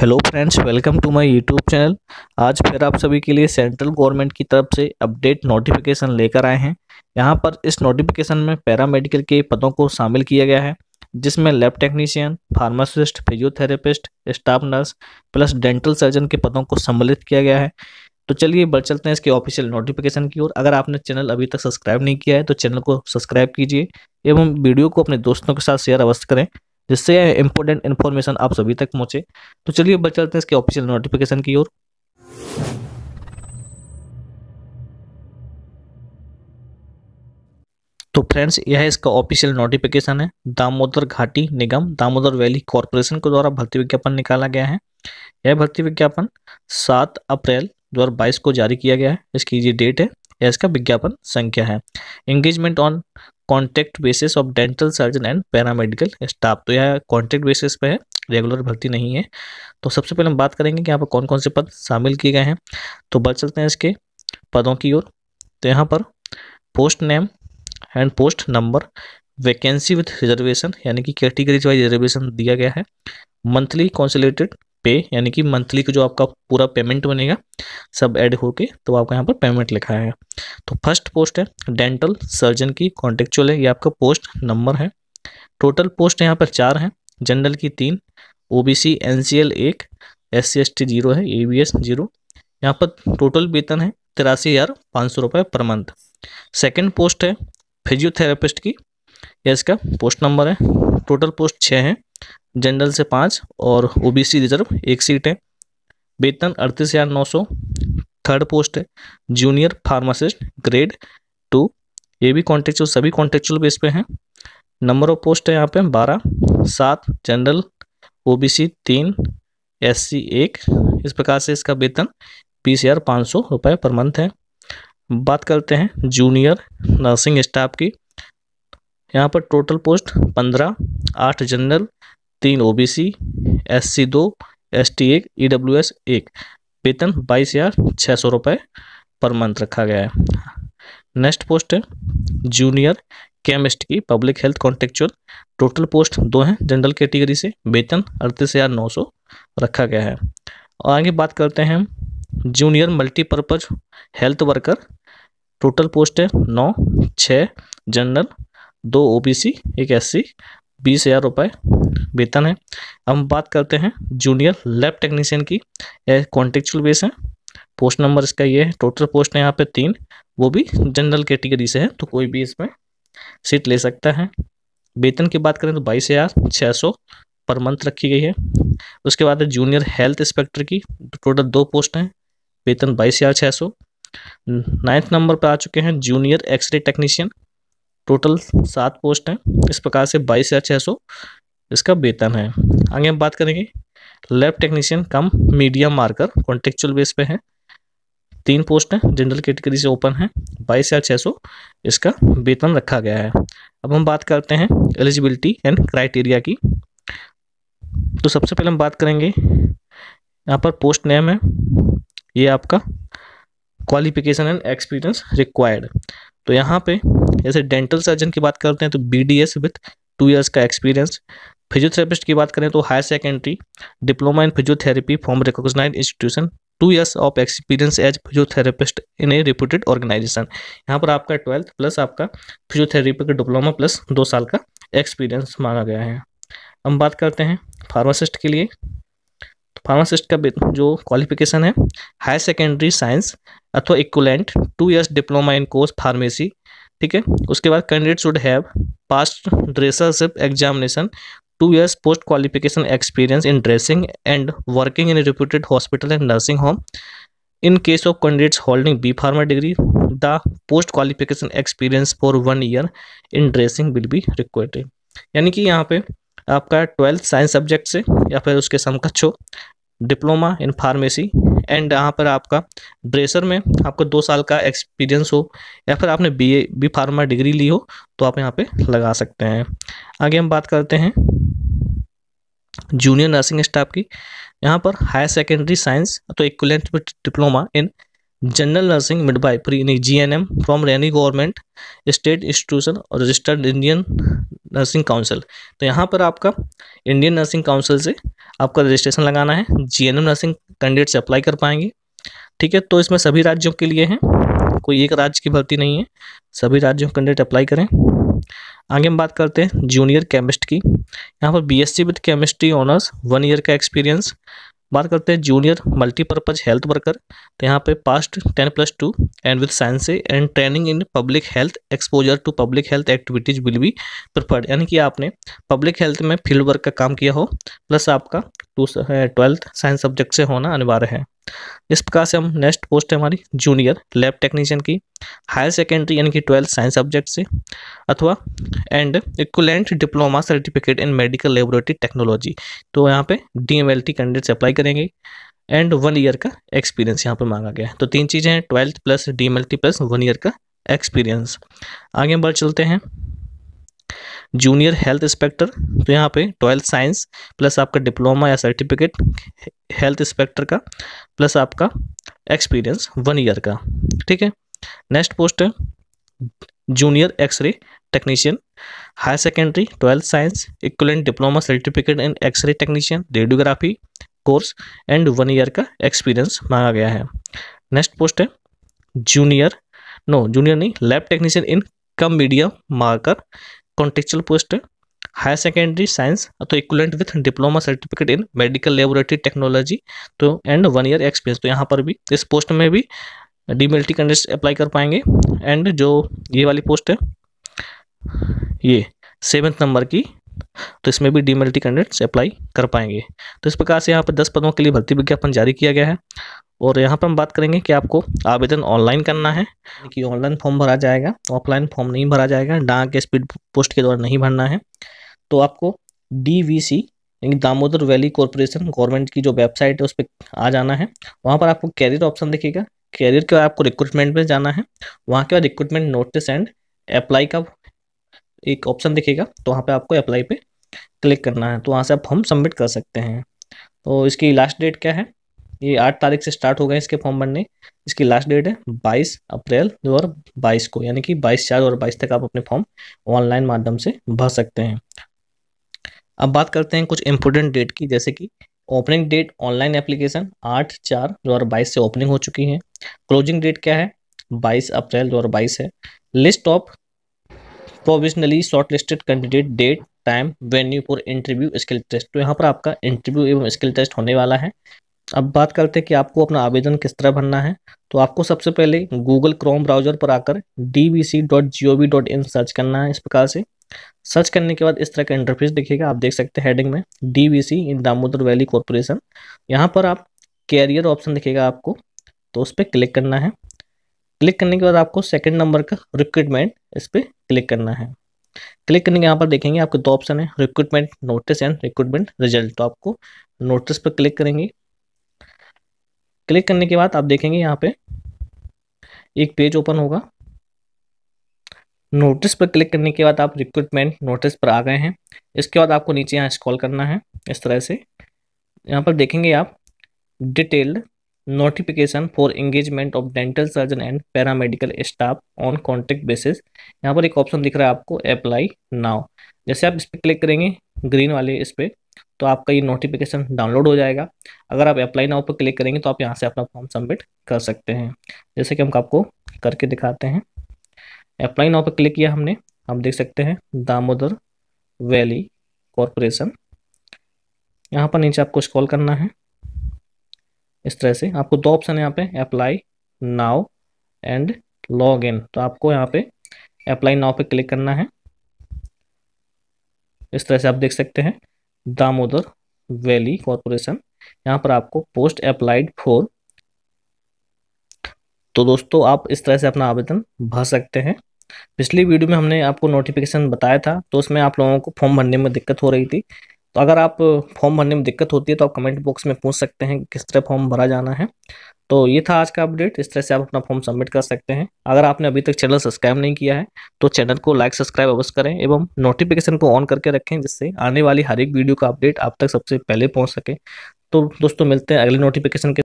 hello friends welcome to my YouTube channel आज फिर आप सभी के लिए सेंट्रल गवर्नमेंट की तरफ से अपडेट नोटिफिकेशन लेकर आए हैं यहां पर इस नोटिफिकेशन में पैरामेडिकल के पदों को शामिल किया गया है जिसमें lab technician pharmacist physiotherapist staff nurse plus dental surgeon के पदों को सम्मिलित किया गया है तो चलिए बढ़ चलते हैं इसके ऑफिशियल नोटिफिकेशन की ओर अगर आपने चैनल अभी तक सब्सक्राइब नहीं किया है तो चैनल को सब्सक्राइब कीजिए एवं वीडियो को अपने दोस्तों के साथ शेयर अवश्य करें जिससे इंपॉर्टेंट इन्फॉर्मेशन आप सभी तक पहुंचे तो चलिए बढ़ चलते हैं इसके ऑफिशियल नोटिफिकेशन की ओर तो फ्रेंड्स यह इसका ऑफिशियल नोटिफिकेशन है दामोदर घाटी निगम दामोदर वैली कॉरपोरेशन के द्वारा भर्ती विज्ञापन निकाला गया है यह भर्ती विज्ञापन सात अप्रैल 2022 को जारी किया गया है इसकी ये डेट है या इसका विज्ञापन संख्या है engagement on contract basis of dental surgeon and paramedical staff तो यह कॉन्ट्रैक्ट बेसिस पे है रेगुलर भर्ती नहीं है तो सबसे पहले हम बात करेंगे कि यहाँ पर कौन कौन से पद शामिल किए गए हैं तो बढ़ चलते हैं इसके पदों की ओर तो यहाँ पर post name and post number vacancy with reservation यानी कि कैटेगरीज वाइज रिजर्वेशन दिया गया है मंथली कॉन्सुलेटेड पे यानी कि मंथली का जो आपका पूरा पेमेंट बनेगा सब ऐड होके तो आपका यहाँ पर पेमेंट लिखा है तो फर्स्ट पोस्ट है डेंटल सर्जन की कॉन्टेक्चुअल है ये आपका पोस्ट नंबर है टोटल पोस्ट यहाँ पर चार हैं जनरल की तीन O B C N C L एक S C S T zero है ए बी एस जीरो यहाँ पर टोटल वेतन है तिरासी हज़ार पाँच सौ रुपये पर मंथ सेकेंड पोस्ट है फिजियोथेरापिस्ट की यह इसका पोस्ट नंबर है टोटल पोस्ट छः हैं जनरल से पाँच और ओबीसी रिजर्व एक सीट है वेतन अड़तीस हज़ार नौ सौ थर्ड पोस्ट है जूनियर फार्मासिस्ट ग्रेड टू ये भी कॉन्टेक्चुअल सभी कॉन्टेक्चुअल बेस पे हैं नंबर ऑफ पोस्ट है यहाँ पे बारह सात जनरल ओबीसी तीन एस एक इस प्रकार से इसका वेतन बीस हज़ार पाँच सौ रुपये पर मंथ है बात करते हैं जूनियर नर्सिंग स्टाफ की यहाँ पर टोटल पोस्ट पंद्रह आठ जनरल तीन ओबीसी एससी दो एसटी एक ईडब्ल्यूएस e एक वेतन बाईस हज़ार छः सौ रुपये पर मंथ रखा गया है नेक्स्ट पोस्ट है जूनियर केमिस्ट की public health contractual total post दो हैं जनरल कैटेगरी से वेतन अड़तीस हज़ार नौ सौ रखा गया है और आगे बात करते हैं junior multipurpose health worker total post है नौ छः जनरल दो ओबीसी एक एससी बीस हज़ार रुपये वेतन है हम बात करते हैं जूनियर लैब टेक्नीशियन की कॉन्टेक्चुअल बेस है पोस्ट नंबर इसका ये है टोटल पोस्ट है यहाँ पे तीन वो भी जनरल कैटेगरी से है तो कोई भी इसमें सीट ले सकता है वेतन की बात करें तो बाईस हज़ार छः सौ पर मंथ रखी गई है उसके बाद है जूनियर हेल्थ इंस्पेक्टर की टोटल दो पोस्ट हैं वेतन बाईस हज़ार छः सौ नाइन्थ नंबर पर आ चुके हैं जूनियर एक्सरे टेक्नीशियन टोटल सात पोस्ट हैं इस प्रकार से बाईस हज़ार छः सौ इसका वेतन है आगे हम बात करेंगे lab technician cum medium marker contractual base पे है तीन पोस्ट हैं जनरल कैटेगरी से ओपन है बाईस हज़ार छः सौ इसका वेतन रखा गया है अब हम बात करते हैं एलिजिबिलिटी एंड क्राइटेरिया की तो सबसे पहले हम बात करेंगे यहाँ पर पोस्ट नेम है ये आपका क्वालिफिकेशन एंड एक्सपीरियंस रिक्वायर्ड तो यहाँ पे जैसे डेंटल सर्जन की बात करते हैं तो B D S with two years का एक्सपीरियंस फिजियोथेरेपिस्ट की बात करें तो higher secondary diploma in physiotherapy form recognise institution two years of experience as physiotherapist in a reputed organisation यहाँ पर आपका ट्वेल्थ प्लस आपका फिजियोथेरेपी का डिप्लोमा प्लस दो साल का एक्सपीरियंस मांगा गया है हम बात करते हैं फार्मासिस्ट के लिए फार्मासिस्ट तो का जो क्वालिफिकेशन है हायर सेकेंडरी साइंस अथवा equivalent two years diploma in course pharmacy ठीक है उसके बाद candidate should have passed dressership examination two years post qualification experience in dressing and working in reputed hospital and nursing home in case of candidates holding B pharma degree the post qualification experience for one year in dressing will be required यानी कि यहाँ पे आपका twelfth science subject से या फिर उसके समकक्ष हो डिप्लोमा इन फार्मेसी एंड यहाँ पर आपका ड्रेसर में आपको दो साल का एक्सपीरियंस हो या फिर आपने B A B pharma degree ली हो तो आप यहाँ पे लगा सकते हैं आगे हम बात करते हैं जूनियर नर्सिंग स्टाफ की यहाँ पर हायर सेकेंडरी साइंस तो equivalent diploma in general nursing midwifery यानी जी एन एम फ्रॉम रैनी गवर्नमेंट स्टेट इंस्टीट्यूशन और रजिस्टर्ड इंडियन नर्सिंग काउंसिल तो यहाँ पर आपका इंडियन नर्सिंग काउंसिल से आपका रजिस्ट्रेशन लगाना है G N M nursing candidate से अप्लाई कर पाएंगे ठीक है तो इसमें सभी राज्यों के लिए हैं कोई एक राज्य की भर्ती नहीं है सभी राज्यों के कैंडिडेट अप्लाई करें आगे हम बात करते हैं जूनियर केमिस्ट की यहाँ पर BSc with chemistry honours one year का एक्सपीरियंस बात करते हैं जूनियर मल्टीपर्पज़ हेल्थ वर्कर तो यहाँ पे passed ten plus two and with science and training in public health exposure to public health activities will be preferred यानी कि आपने पब्लिक हेल्थ में फील्ड वर्क का काम किया हो प्लस आपका ट्वेल्थ साइंस सब्जेक्ट से होना अनिवार्य है इस प्रकार से हम नेक्स्ट पोस्ट है हमारी जूनियर लैब टेक्नीशियन की हायर सेकेंडरी यानी कि ट्वेल्थ साइंस सब्जेक्ट से अथवा and equivalent diploma certificate in medical laboratory technology तो यहाँ पे D M L T candidates apply करेंगे एंड वन ईयर का एक्सपीरियंस यहाँ पर मांगा गया है तो तीन चीज़ें हैं twelfth plus D M L T plus one year का एक्सपीरियंस आगे हम बढ़ चलते हैं जूनियर हेल्थ इंस्पेक्टर तो यहाँ पे ट्वेल्थ साइंस प्लस आपका डिप्लोमा या सर्टिफिकेट हेल्थ इंस्पेक्टर का प्लस आपका एक्सपीरियंस वन ईयर का ठीक है नेक्स्ट पोस्ट है junior x ray technician higher secondary twelfth science equivalent diploma certificate in x ray technician radiography course and one year का experience मांगा गया है नेक्स्ट पोस्ट है जूनियर नो जूनियर नहीं lab technician in cum medium marker contractual post है higher secondary science तो equivalent with diploma certificate in medical laboratory technology तो and one year experience तो यहाँ पर भी इस पोस्ट में भी डीमेल्टी कैंडिडेट अप्लाई कर पाएंगे एंड जो ये वाली पोस्ट है ये सेवन्थ नंबर की तो इसमें भी डीमेरिटी कैंडिडेट्स अप्लाई कर पाएंगे तो इस प्रकार से यहाँ पर दस पदों के लिए भर्ती विज्ञापन जारी किया गया है और यहाँ पर हम बात करेंगे कि आपको आवेदन ऑनलाइन करना है कि ऑनलाइन फॉर्म भरा जाएगा ऑफलाइन फॉर्म नहीं भरा जाएगा डाक के स्पीड पोस्ट के द्वारा नहीं भरना है तो आपको D V C Damodar valley corporation government की जो वेबसाइट है उस पर आ जाना है वहाँ पर आपको कैरियर ऑप्शन दिखेगा कैरियर के बाद आपको रिक्रूटमेंट में जाना है वहाँ के बाद रिक्रूटमेंट नोटिस एंड अप्लाई का एक ऑप्शन दिखेगा तो वहाँ पे आपको अप्लाई पे क्लिक करना है तो वहाँ से आप फॉर्म सबमिट कर सकते हैं तो इसकी लास्ट डेट क्या है ये आठ तारीख से स्टार्ट हो गए इसके फॉर्म भरने इसकी लास्ट डेट है बाईस अप्रैल दो हज़ार बाईस को यानी कि बाईस चार और बाईस तक आप अपने फॉर्म ऑनलाइन माध्यम से भर सकते हैं अब बात करते हैं कुछ इंपोर्टेंट डेट की जैसे कि ओपनिंग डेट ऑनलाइन एप्लीकेशन आठ चार दो हज़ार बाईस से ओपनिंग हो चुकी है क्लोजिंग डेट क्या है बाईस अप्रैल दो हज़ार बाईस है list of provisionally short listed candidate date time venue for interview skill test तो यहाँ पर आपका इंटरव्यू एवं स्किल टेस्ट होने वाला है अब बात करते हैं कि आपको अपना आवेदन किस तरह भरना है तो आपको सबसे पहले गूगल क्रोम ब्राउजर पर आकर इन सर्च करना है इस प्रकार से सर्च करने के बाद इस तरह का इंटरफेस दिखेगा आप देख सकते हैं हेडिंग में सी इन दामोदर वैली कॉरपोरेशन यहाँ पर आप कैरियर ऑप्शन दिखेगा आपको तो उस पर क्लिक करना है क्लिक करने के बाद आपको सेकंड नंबर का रिक्रूटमेंट इस पर क्लिक करना है क्लिक करने के यहाँ पर देखेंगे आपके दो ऑप्शन है recruitment notice and recruitment result तो आपको नोटिस पर क्लिक करेंगे क्लिक करने के बाद आप देखेंगे यहाँ पे एक पेज ओपन होगा नोटिस पर क्लिक करने के बाद आप रिक्रूटमेंट नोटिस पर आ गए हैं इसके बाद आपको नीचे यहाँ स्क्रॉल करना है इस तरह से यहाँ पर देखेंगे आप detailed notification for engagement of dental surgeon and paramedical staff on contract basis यहाँ पर एक ऑप्शन दिख रहा है आपको अप्लाई नाउ जैसे आप इस पर क्लिक करेंगे ग्रीन वाले इस पर तो आपका ये नोटिफिकेशन डाउनलोड हो जाएगा अगर आप अप्लाई नाउ पर क्लिक करेंगे तो आप यहाँ से अपना फॉर्म सबमिट कर सकते हैं जैसे कि हम आपको करके दिखाते हैं अप्लाई नाउ पर क्लिक किया हमने आप देख सकते हैं दामोदर वैली कॉरपोरेशन यहाँ पर नीचे आपको स्कॉल करना है इस तरह से आपको दो ऑप्शन है यहाँ पे apply now and log in तो आपको यहाँ पे अप्लाई नाउ पे क्लिक करना है इस तरह से आप देख सकते हैं दामोदर वैली कॉरपोरेशन यहाँ पर आपको पोस्ट अप्लाइड फॉर तो दोस्तों आप इस तरह से अपना आवेदन भर सकते हैं पिछली वीडियो में हमने आपको नोटिफिकेशन बताया था तो उसमें आप लोगों को फॉर्म भरने में दिक्कत हो रही थी तो अगर आप फॉर्म भरने में दिक्कत होती है तो आप कमेंट बॉक्स में पूछ सकते हैं किस तरह फॉर्म भरा जाना है तो ये था आज का अपडेट इस तरह से आप अपना फॉर्म सबमिट कर सकते हैं अगर आपने अभी तक चैनल सब्सक्राइब नहीं किया है तो चैनल को लाइक सब्सक्राइब अवश्य करें एवं नोटिफिकेशन को ऑन करके रखें जिससे आने वाली हर एक वीडियो का अपडेट आप तक सबसे पहले पहुँच सके तो दोस्तों मिलते हैं अगले नोटिफिकेशन के